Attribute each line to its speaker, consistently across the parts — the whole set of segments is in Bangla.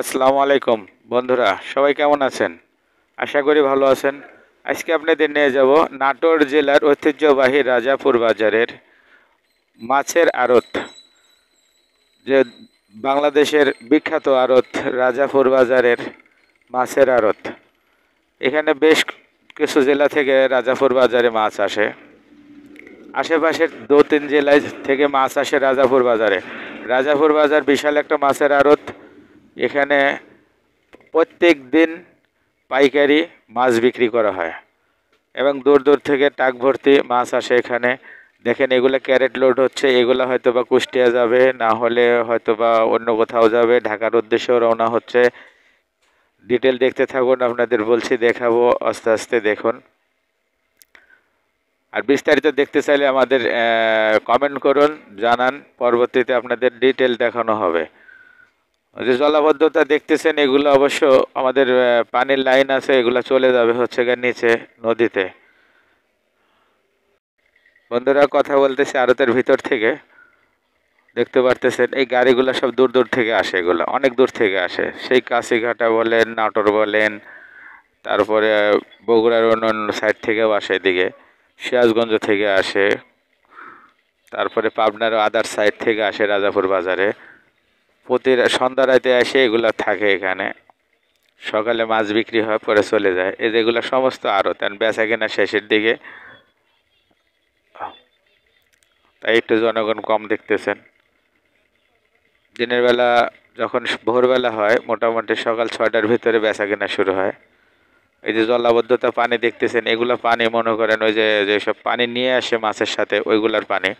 Speaker 1: আসসালামু আলাইকুম বন্ধুরা সবাই কেমন আছেন আশা করি ভালো আছেন আজকে আপনাদের নিয়ে যাব নাটোর জেলার ঐতিহ্যবাহী রাজাপুর বাজারের মাছের আড়ত যে বাংলাদেশের বিখ্যাত আড়ত রাজাপুর বাজারের মাছের আড়ত এখানে বেশ কিছু জেলা থেকে রাজাপুর বাজারে মাছ আসে আশেপাশের দু তিন জেলায় থেকে মাছ আসে রাজাপুর বাজারে রাজাপুর বাজার বিশাল একটা মাছের আড়ত এখানে প্রত্যেক দিন পাইকারি মাছ বিক্রি করা হয় এবং দূর দূর থেকে টাক ভর্তি মাছ আসে এখানে দেখেন এগুলো ক্যারেট লোড হচ্ছে এগুলো হয়তো বা কুষ্টিয়া যাবে না হলে হয়তো বা অন্য কোথাও যাবে ঢাকার উদ্দেশ্যেও রওনা হচ্ছে ডিটেল দেখতে থাকুন আপনাদের বলছি দেখাবো আস্তে আস্তে দেখুন আর বিস্তারিত দেখতে চাইলে আমাদের কমেন্ট করুন জানান পরবর্তীতে আপনাদের ডিটেল দেখানো হবে যে জলাবদ্ধতা দেখতেছেন এগুলো অবশ্য আমাদের পানির লাইন আছে এগুলো চলে যাবে হচ্ছে গিয়ে নিচে নদীতে বন্ধুরা কথা বলতেছে আরতের ভিতর থেকে দেখতে পারতেছেন এই গাড়িগুলো সব দূর দূর থেকে আসে এগুলো অনেক দূর থেকে আসে সেই কাশিঘাটা বলেন নাটোর বলেন তারপরে বগুড়ার অন্য সাইড থেকেও আসে এদিকে সিরাজগঞ্জ থেকে আসে তারপরে পাবনার আদার সাইড থেকে আসে রাজাপুর বাজারে প্রতি সন্ধ্যা রাতে এসে এগুলো থাকে এখানে সকালে মাছ বিক্রি হয় পরে চলে যায় এ যেগুলো সমস্ত আরও তেন বেচা কেনা শেষের দিকে তাই একটু জনগণ কম দেখতেছেন দিনের বেলা যখন ভোরবেলা হয় মোটামুটি সকাল ছয়টার ভিতরে বেচা কেনা শুরু হয় এই যে জলাবদ্ধতা পানি দেখতেছেন এগুলো পানি মনে করেন ওই যে যেসব পানি নিয়ে আসে মাছের সাথে ওইগুলার পানি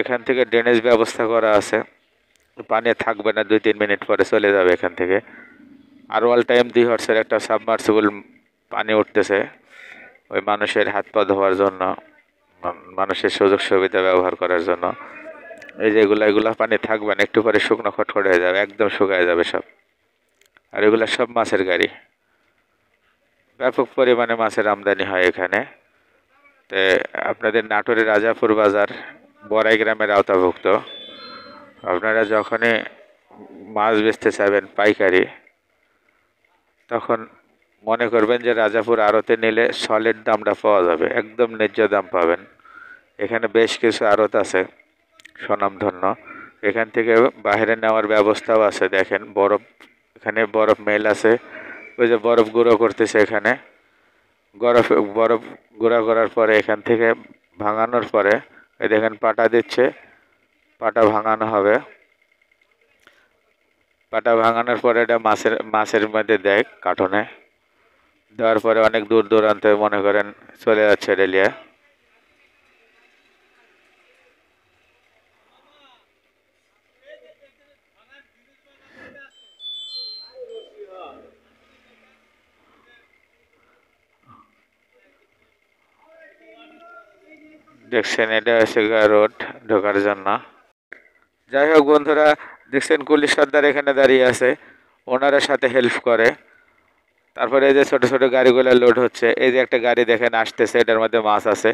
Speaker 1: এখান থেকে ড্রেনেজ ব্যবস্থা করা আছে পানি থাকবে না দুই তিন মিনিট পরে চলে যাবে এখান থেকে আর অল টাইম দুই হর্সের একটা সাবমার্সিবল পানি উঠতেছে ওই মানুষের হাত পা ধোয়ার জন্য মানুষের সুযোগ সুবিধা ব্যবহার করার জন্য এই যে এগুলো এগুলো পানি থাকবে না একটু পরে শুকনো খটখট হয়ে যাবে একদম শুকায় যাবে সব আর এগুলো সব মাছের গাড়ি ব্যাপক পরিমাণে মাছের আমদানি হয় এখানে তো আপনাদের নাটোরের রাজাপুর বাজার বড়াই গ্রামের আওতাভুক্ত আপনারা যখনই মাছ বেচতে চাবেন পাইকারি তখন মনে করবেন যে রাজাপুর আড়তে নিলে সলিড দামটা পাওয়া যাবে একদম ন্যায্য দাম পাবেন এখানে বেশ কিছু আড়ত আছে স্বনামধন্য এখান থেকে বাইরে নেওয়ার ব্যবস্থাও আছে দেখেন বরফ এখানে বরফ মেল আছে ওই যে বরফ গুঁড়ো করতেছে এখানে বরফ বরফ গুঁড়া করার পরে এখান থেকে ভাঙানোর পরে দেখেন পাটা দিচ্ছে পটা ভাঙানো হবে পাটা ভাঙানোর পরে এটা মাছের মাছের মধ্যে দেখ কাটনে তারপর অনেক দূর দূরান্তে মনে করেন চলে যাচ্ছে এড়েলিয়া দেখেন এটা সেগাড় রোড ঢোকার জন্য যাই হোক বন্ধুরা দেখছেন কুলি সর্দার এখানে দাঁড়িয়ে আছে ওনারা সাথে হেল্প করে তারপরে এই যে ছোটো ছোটো গাড়িগুলো লোড হচ্ছে এই যে একটা গাড়ি দেখেন আসতেছে এটার মধ্যে মাছ আছে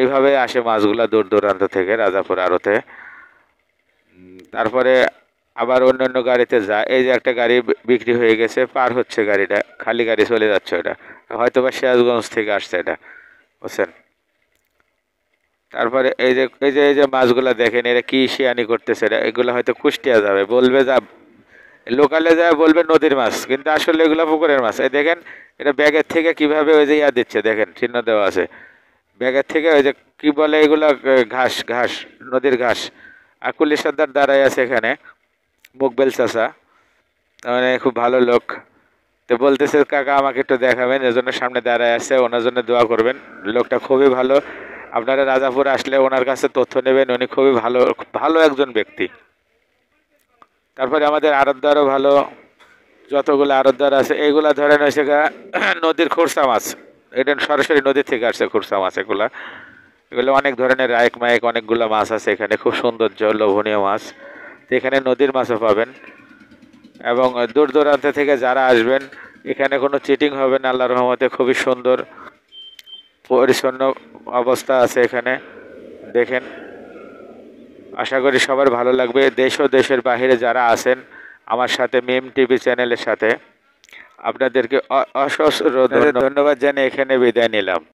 Speaker 1: এইভাবে আসে মাছগুলো দূর দূরান্ত থেকে রাজাপুর আরতে তারপরে আবার অন্য অন্য গাড়িতে যা এই যে একটা গাড়ি বিক্রি হয়ে গেছে পার হচ্ছে গাড়িটা খালি গাড়ি চলে যাচ্ছে ওটা হয়তো বা সিরাজগঞ্জ থেকে আসছে এটা বুঝছেন তারপরে এই যে এই যে এই যে মাছগুলো দেখেন এরা কী শিয়ানি করতেছে এরা এগুলো হয়তো কুষ্টিয়া যাবে বলবে যা লোকালে যা বলবে নদীর মাছ কিন্তু আসলে এগুলো পুকুরের মাছ এই দেখেন এটা ব্যাগের থেকে কিভাবে ওই যে ইয়া দিচ্ছে দেখেন চিহ্ন দেওয়া আছে ব্যাগের থেকে ওই যে কি বলে এগুলো ঘাস ঘাস নদীর ঘাস আকুলি সর্দার দাঁড়াই আছে এখানে মুকবেল চাষা মানে খুব ভালো লোক তো বলতেছে কাকা আমাকে একটু দেখাবেন এজন্য সামনে দাঁড়ায় আছে ওনার জন্য দোয়া করবেন লোকটা খুবই ভালো আপনারা রাজাপুর আসলে ওনার কাছে তথ্য নেবেন উনি খুবই ভালো ভালো একজন ব্যক্তি তারপরে আমাদের আরতদারও ভালো যতগুলো আরতদার আছে এইগুলা ধরেন হয়েছে নদীর খোরসা মাছ এটা সরাসরি নদীর থেকে আসছে খোরসা মাছ এগুলা এগুলো অনেক ধরনের রায়ক মায়ক অনেকগুলো মাছ আছে এখানে খুব জল লোভনীয় মাছ এখানে নদীর মাছও পাবেন এবং দূর দূরান্ত থেকে যারা আসবেন এখানে কোনো চিটিং হবে না আল্লাহ রহমতে খুবই সুন্দর পরিচ্ছন্ন অবস্থা আছে এখানে দেখেন আশা করি সবার ভালো লাগবে দেশ ও দেশের বাহিরে যারা আছেন আমার সাথে মিম টিভি চ্যানেলের সাথে আপনাদেরকে অসহ্য ধন্যবাদ জানিয়ে এখানে বিদায় নিলাম